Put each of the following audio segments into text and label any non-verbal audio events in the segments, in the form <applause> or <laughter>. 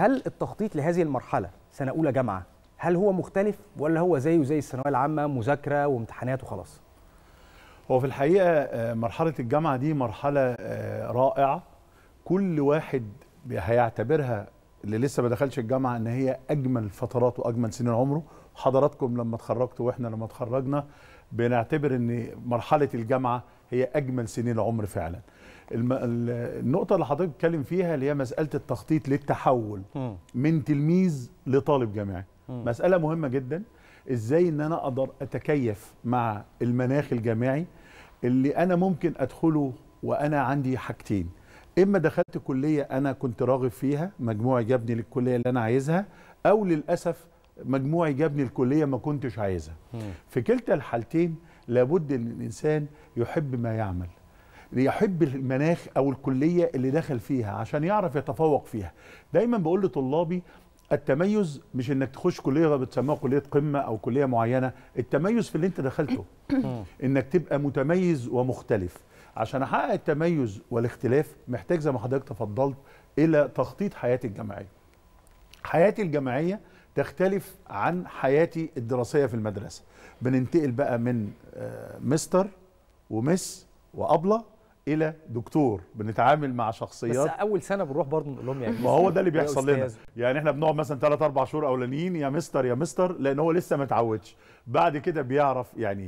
هل التخطيط لهذه المرحله سنه اولى جامعه هل هو مختلف ولا هو زيه زي الثانويه العامه مذاكره وامتحانات وخلاص هو في الحقيقه آه، مرحله الجامعه دي مرحله آه، رائعه كل واحد هيعتبرها اللي لسه ما دخلش الجامعه ان هي اجمل فترات واجمل سنين عمره حضراتكم لما تخرجتوا واحنا لما تخرجنا بنعتبر ان مرحله الجامعه هي اجمل سنين عمر فعلا الم... النقطه اللي حضرتك بتتكلم فيها اللي هي مساله التخطيط للتحول م. من تلميذ لطالب جامعي م. مساله مهمه جدا ازاي ان انا اقدر اتكيف مع المناخ الجامعي اللي انا ممكن ادخله وانا عندي حاجتين اما دخلت كليه انا كنت راغب فيها مجموعي جابني للكليه اللي انا عايزها او للاسف مجموعي جابني الكليه ما كنتش عايزها في كلتا الحالتين لابد ان الانسان يحب ما يعمل يحب المناخ او الكليه اللي دخل فيها عشان يعرف يتفوق فيها دايما بقول لطلابي التميز مش انك تخش كليه بتسموها كليه قمه او كليه معينه التميز في اللي انت دخلته <coughs> انك تبقى متميز ومختلف عشان احقق التميز والاختلاف محتاج زي ما حضرتك تفضلت الى تخطيط حياتي الجامعيه حياتي الجامعيه تختلف عن حياتي الدراسيه في المدرسه بننتقل بقى من آه، مستر ومس وابله الى دكتور بنتعامل مع شخصيات بس اول سنه بنروح برضه نقول لهم يعني ما هو ده اللي بيحصل لنا يعني احنا بنقعد مثلا ثلاث اربع شهور اولانيين يا مستر يا مستر لان هو لسه ما اتعودش بعد كده بيعرف يعني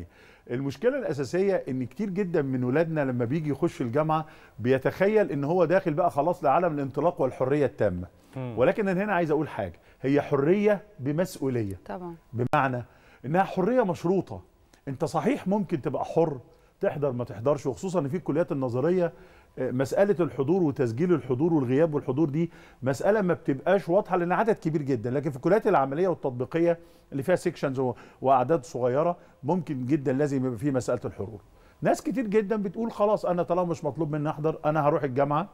ايه المشكله الاساسيه ان كتير جدا من ولادنا لما بيجي يخش الجامعه بيتخيل ان هو داخل بقى خلاص لعالم الانطلاق والحريه التامه ولكن انا هنا عايز اقول حاجه هي حريه بمسؤوليه طبعا بمعنى انها حريه مشروطه انت صحيح ممكن تبقى حر تحضر ما تحضرش وخصوصا ان في الكليات النظريه آه، مساله الحضور وتسجيل الحضور والغياب والحضور دي مساله ما بتبقاش واضحه لان عدد كبير جدا لكن في الكليات العمليه والتطبيقيه اللي فيها سيكشنز واعداد صغيره ممكن جدا لازم يبقى في مساله الحضور ناس كتير جدا بتقول خلاص انا طالما مش مطلوب مني احضر انا هروح الجامعه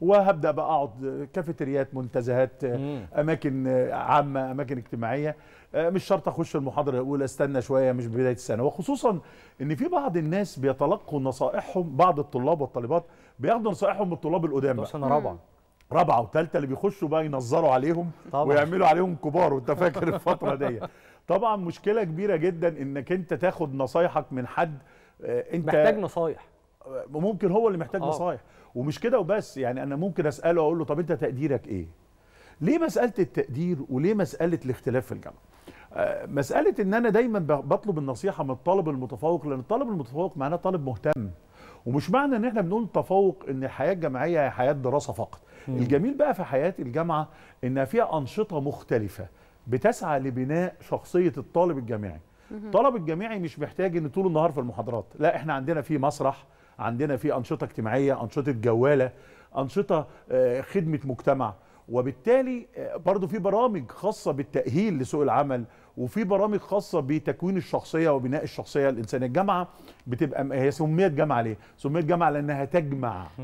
وهبدا بقى اقعد كافيتريات منتزهات مم. اماكن عامه اماكن اجتماعيه آه، مش شرط اخش المحاضره الاولى استنى شويه مش بدايه السنه وخصوصا ان في بعض الناس بيتلقوا نصائحهم بعض الطلاب والطالبات بياخدوا نصائحهم من الطلاب القدامى سنه رابعه رابعه وثالثه اللي بيخشوا بقى ينظروا عليهم طبعا. ويعملوا عليهم كبار وانت فاكر الفتره دي طبعا مشكله كبيره جدا انك انت تاخد نصايحك من حد آه، انت محتاج نصايح ممكن هو اللي محتاج آه. نصايح ومش كده وبس يعني انا ممكن اساله اقول له طب انت تقديرك ايه ليه مساله التقدير وليه مساله الاختلاف في الجامعه آه، مساله ان انا دايما بطلب النصيحه من الطالب المتفوق لان الطالب المتفوق معناه طالب مهتم ومش معنى ان احنا بنقول تفوق ان الحياه الجامعيه هي حياه دراسه فقط مم. الجميل بقى في حياه الجامعه انها فيها انشطه مختلفه بتسعى لبناء شخصيه الطالب الجامعي الطالب الجامعي مش محتاج ان طول النهار في المحاضرات لا احنا عندنا في مسرح عندنا في انشطه اجتماعيه انشطه جواله انشطه آه، خدمه مجتمع وبالتالي آه، برضو في برامج خاصه بالتاهيل لسوق العمل وفي برامج خاصه بتكوين الشخصيه وبناء الشخصيه الانسانيه الجامعه بتبقى هي سميت جامعه ليه سميت جامعه لانها تجمع